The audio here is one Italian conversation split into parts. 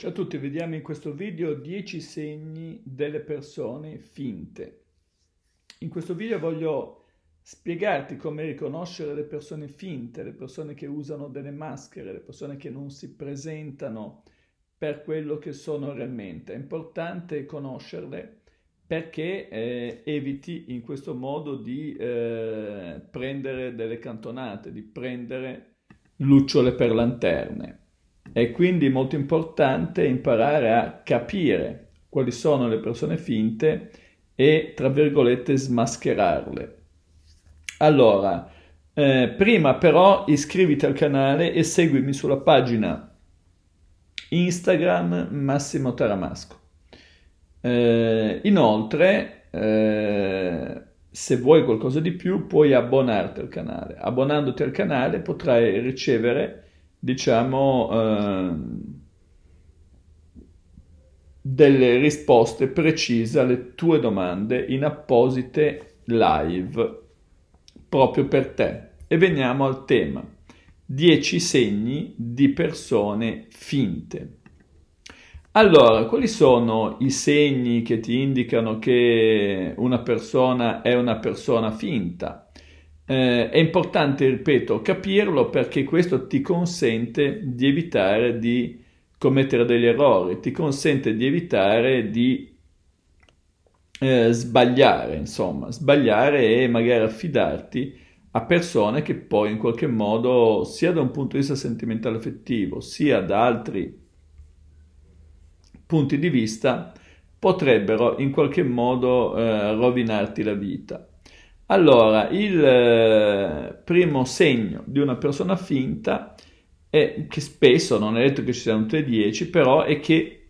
Ciao a tutti, vediamo in questo video 10 segni delle persone finte. In questo video voglio spiegarti come riconoscere le persone finte, le persone che usano delle maschere, le persone che non si presentano per quello che sono realmente. È importante conoscerle perché eh, eviti in questo modo di eh, prendere delle cantonate, di prendere lucciole per lanterne. È quindi molto importante imparare a capire quali sono le persone finte e, tra virgolette, smascherarle. Allora, eh, prima però iscriviti al canale e seguimi sulla pagina Instagram Massimo Taramasco. Eh, inoltre, eh, se vuoi qualcosa di più, puoi abbonarti al canale. Abbonandoti al canale potrai ricevere diciamo, ehm, delle risposte precise alle tue domande in apposite live proprio per te. E veniamo al tema. 10 segni di persone finte. Allora, quali sono i segni che ti indicano che una persona è una persona finta? Eh, è importante, ripeto, capirlo perché questo ti consente di evitare di commettere degli errori, ti consente di evitare di eh, sbagliare, insomma, sbagliare e magari affidarti a persone che poi in qualche modo, sia da un punto di vista sentimentale affettivo, sia da altri punti di vista, potrebbero in qualche modo eh, rovinarti la vita. Allora, il eh, primo segno di una persona finta è che spesso, non è detto che ci siano tutte e dieci, però è che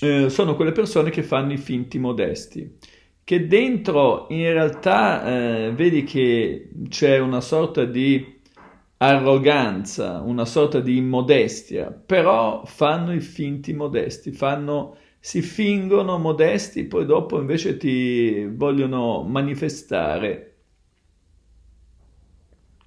eh, sono quelle persone che fanno i finti modesti, che dentro in realtà eh, vedi che c'è una sorta di arroganza, una sorta di immodestia, però fanno i finti modesti, fanno si fingono modesti, poi dopo invece ti vogliono manifestare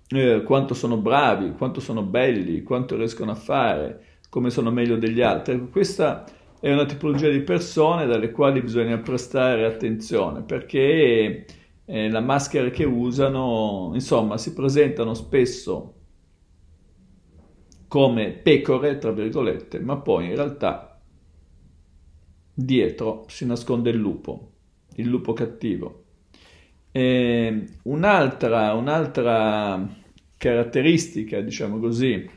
eh, quanto sono bravi, quanto sono belli, quanto riescono a fare, come sono meglio degli altri. Ecco, questa è una tipologia di persone dalle quali bisogna prestare attenzione perché eh, la maschera che usano, insomma, si presentano spesso come pecore, tra virgolette, ma poi in realtà Dietro si nasconde il lupo, il lupo cattivo. E un'altra, un'altra caratteristica, diciamo così,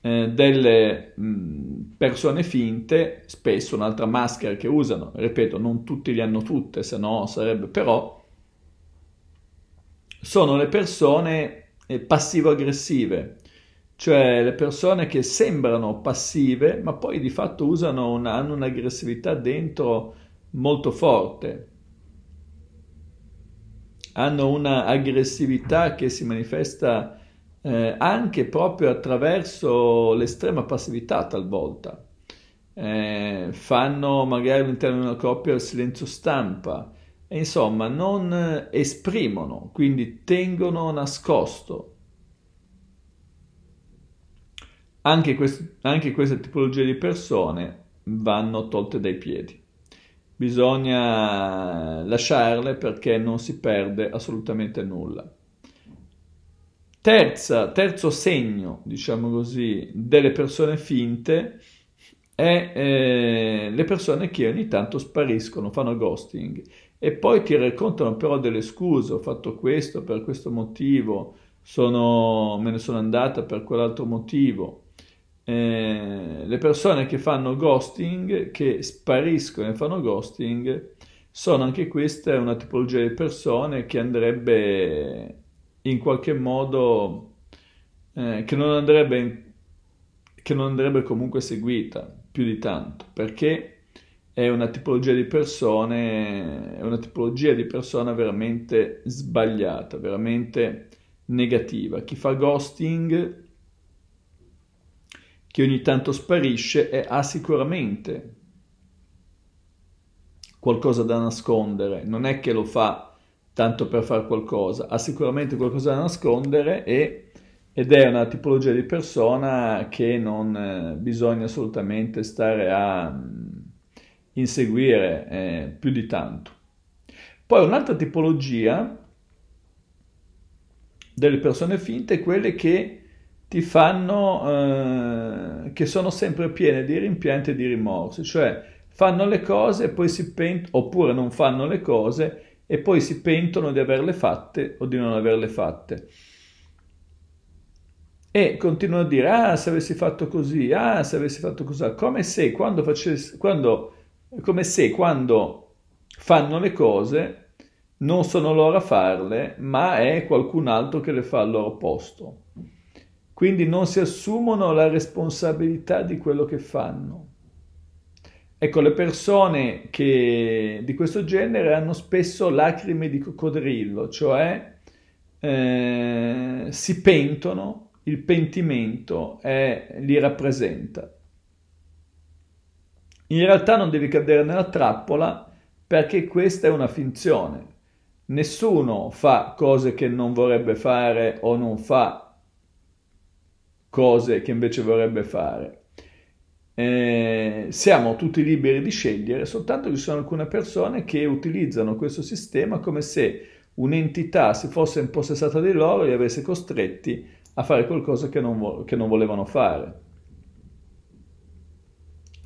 eh, delle mh, persone finte, spesso un'altra maschera che usano, ripeto, non tutti li hanno tutte, se no sarebbe, però sono le persone eh, passivo-aggressive, cioè le persone che sembrano passive ma poi di fatto usano una, hanno un'aggressività dentro molto forte, hanno un'aggressività che si manifesta eh, anche proprio attraverso l'estrema passività talvolta. Eh, fanno magari all'interno di una coppia il silenzio stampa, e insomma non eh, esprimono, quindi tengono nascosto. Anche, quest- anche queste tipologie di persone vanno tolte dai piedi. Bisogna lasciarle perché non si perde assolutamente nulla. Terza, terzo segno, diciamo così, delle persone finte è eh, le persone che ogni tanto spariscono, fanno ghosting e poi ti raccontano però delle scuse, ho fatto questo per questo motivo, sono, me ne sono andata per quell'altro motivo eh, le persone che fanno ghosting, che spariscono e fanno ghosting, sono anche queste una tipologia di persone che andrebbe in qualche modo, eh, che, non andrebbe, che non andrebbe comunque seguita più di tanto, perché è una tipologia di persone, è una tipologia di persona veramente sbagliata, veramente negativa. Chi fa ghosting che ogni tanto sparisce e ha sicuramente qualcosa da nascondere, non è che lo fa tanto per fare qualcosa, ha sicuramente qualcosa da nascondere e, ed è una tipologia di persona che non eh, bisogna assolutamente stare a mm, inseguire eh, più di tanto. Poi un'altra tipologia delle persone finte è quelle che ti fanno, eh, che sono sempre piene di rimpianti e di rimorsi, cioè fanno le cose e poi si pentono, oppure non fanno le cose e poi si pentono di averle fatte o di non averle fatte. E continuano a dire, ah, se avessi fatto così, ah, se avessi fatto così, ah. come se quando, facessi, quando, come se quando fanno le cose non sono loro a farle, ma è qualcun altro che le fa al loro posto. Quindi non si assumono la responsabilità di quello che fanno. Ecco, le persone che, di questo genere hanno spesso lacrime di coccodrillo, cioè eh, si pentono, il pentimento è, li rappresenta. In realtà non devi cadere nella trappola perché questa è una finzione. Nessuno fa cose che non vorrebbe fare o non fa cose che invece vorrebbe fare. Eh, siamo tutti liberi di scegliere, soltanto ci sono alcune persone che utilizzano questo sistema come se un'entità si fosse impossessata di loro e li avesse costretti a fare qualcosa che non, vo- che non volevano fare,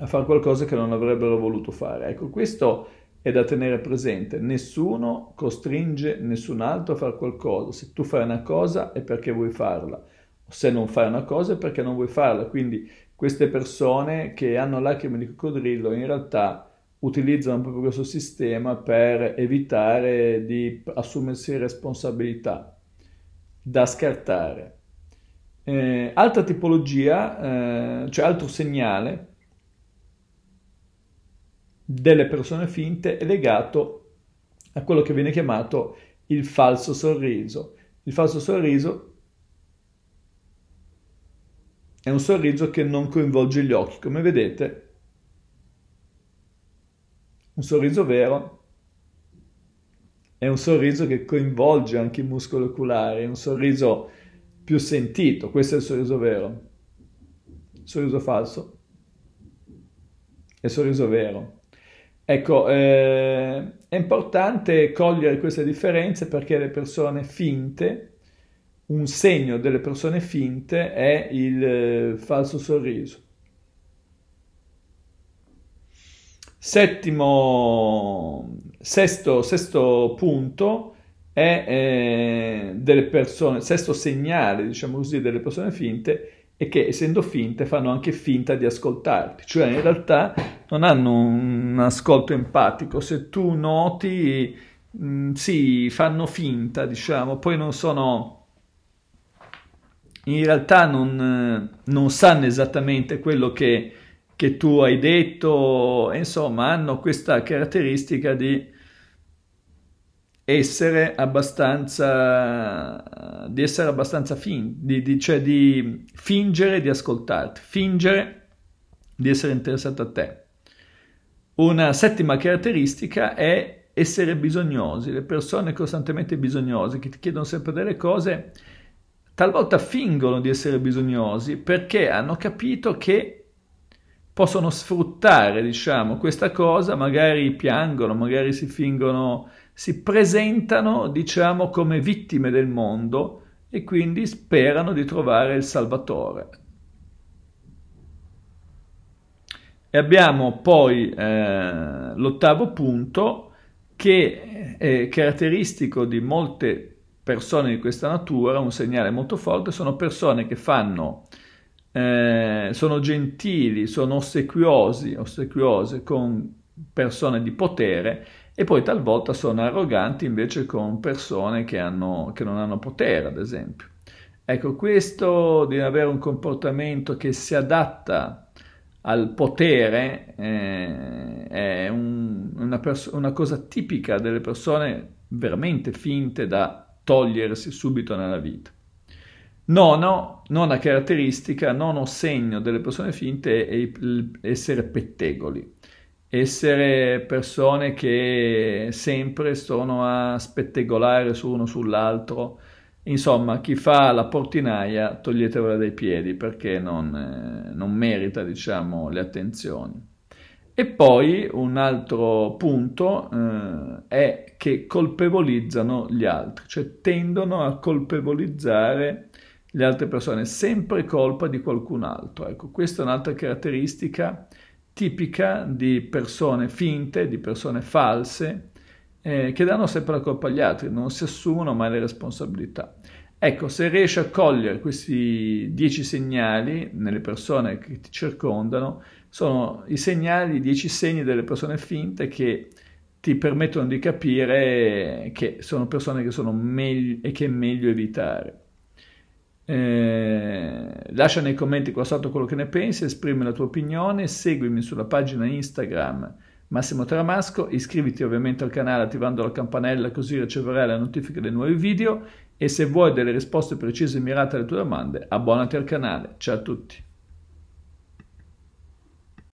a fare qualcosa che non avrebbero voluto fare. Ecco, questo è da tenere presente. Nessuno costringe nessun altro a fare qualcosa. Se tu fai una cosa è perché vuoi farla se non fai una cosa è perché non vuoi farla. Quindi queste persone che hanno lacrime di coccodrillo in realtà utilizzano proprio questo sistema per evitare di assumersi responsabilità da scartare. Eh, altra tipologia, eh, cioè altro segnale delle persone finte è legato a quello che viene chiamato il falso sorriso. Il falso sorriso è un sorriso che non coinvolge gli occhi, come vedete. Un sorriso vero è un sorriso che coinvolge anche i muscoli oculari, è un sorriso più sentito, questo è il sorriso vero. Il sorriso falso è il sorriso vero. Ecco, eh, è importante cogliere queste differenze perché le persone finte un segno delle persone finte è il eh, falso sorriso. Settimo, sesto, sesto punto è eh, delle persone, sesto segnale, diciamo così, delle persone finte è che essendo finte fanno anche finta di ascoltarti, cioè in realtà non hanno un ascolto empatico, se tu noti mh, mm, sì, fanno finta, diciamo, poi non sono in realtà non, eh, non sanno esattamente quello che, che tu hai detto, insomma hanno questa caratteristica di essere abbastanza, di essere abbastanza fin, di, di, cioè di fingere di ascoltarti, fingere di essere interessato a te. Una settima caratteristica è essere bisognosi, le persone costantemente bisognose che ti chiedono sempre delle cose talvolta fingono di essere bisognosi perché hanno capito che possono sfruttare, diciamo, questa cosa, magari piangono, magari si fingono, si presentano, diciamo, come vittime del mondo e quindi sperano di trovare il Salvatore. E abbiamo poi eh, l'ottavo punto che è caratteristico di molte persone di questa natura, un segnale molto forte, sono persone che fanno, eh, sono gentili, sono ossequiosi, ossequiose con persone di potere e poi talvolta sono arroganti invece con persone che, hanno, che non hanno potere, ad esempio. Ecco, questo di avere un comportamento che si adatta al potere eh, è un, una, una cosa tipica delle persone veramente finte da togliersi subito nella vita. Nono, nona caratteristica, nono segno delle persone finte è essere pettegoli, essere persone che sempre sono a spettegolare su uno sull'altro. Insomma, chi fa la portinaia toglietevela dai piedi perché non, eh, non merita, diciamo, le attenzioni. E poi un altro punto eh, è che colpevolizzano gli altri, cioè tendono a colpevolizzare le altre persone, sempre colpa di qualcun altro. Ecco, questa è un'altra caratteristica tipica di persone finte, di persone false, eh, che danno sempre la colpa agli altri, non si assumono mai le responsabilità. Ecco, se riesci a cogliere questi dieci segnali nelle persone che ti circondano, sono i segnali, i dieci segni delle persone finte che ti permettono di capire che sono persone che sono meglio e che è meglio evitare. Eh, lascia nei commenti qua sotto quello che ne pensi, esprimi la tua opinione, seguimi sulla pagina Instagram Massimo Tramasco, iscriviti ovviamente al canale attivando la campanella così riceverai la notifica dei nuovi video e se vuoi delle risposte precise e mirate alle tue domande abbonati al canale. Ciao a tutti!